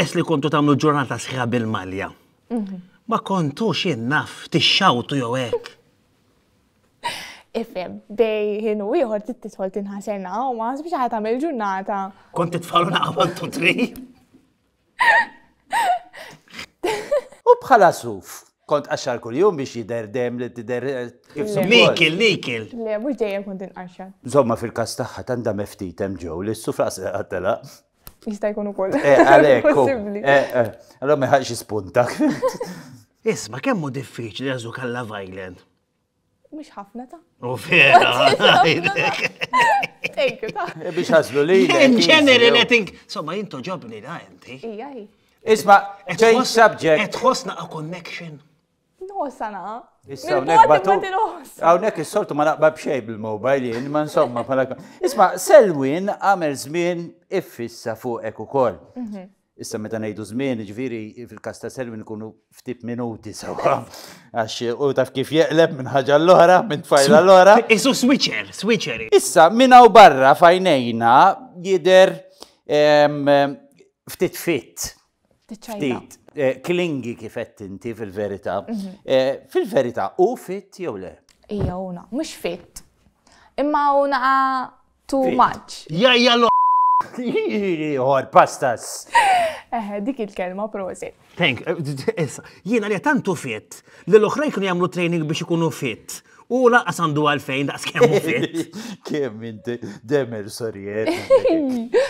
peress li kontu tamlu ġurnata sħiħa bil-malja, ma kontu xin naf tixxawtu jew hekk. Ifem, dej ħinu ieħor titħol tinħaserna u ma biex ħat tagħmel ġurnata. Kont titfalu naqbad tu tri. U bħala suf, kont għaxar kull-jum biex jider dem li t-der. Nikil, nikil. Le, mux dejjem kont inqaxxar. Zomma fil-kas taħħa tanda meftitem ġew li s-sufra s-għatela. Jista' jkun ukoll. Eh, Għalek, eh, eh, Allora ma ħaxi spuntak. Isma, kemmu diffiċli għazu kalla violent? Mux ħafna ta' U vera, Biex ħaslu li. In general, I think, somma jinto ġobni da' inti. Ijaj. Isma, change subject. Et Etħosna a connection. No, Noħsana. Issa, unek batu. Unek is-soltu ma naqbab xej bil-mobile, ma insomma. Isma, Selwin għamel zmin iffissa fuqek ukoll. Mhm. Issa meta ngħidu żmien, ġviri jiġifieri fil kasta ta' Selwin ikunu ftit minuti sewwa. Għax u taf kif jeqleb minn ħaġa l-oħra, minn tfajla l-oħra. Isu switcher, switcher. Issa minn hawn barra fajnejna jidher ftit fit. Ftit. Eh, klingi kifett inti fil-verità. Mhm. Eh, fil-verità u fit jew le? Ija una, mhux fit. Imma una too much. Ja, ja, Ieħor, pastas. Eh, dik il-kelma prosi. Thank, eh, eh, jiena li tantu fit, li l-oħrajn kienu jagħmlu training biex ikunu fit. U laqqas għandu għalfejn daqs kemmu fit. Kemm inti, demer sorry. Eh,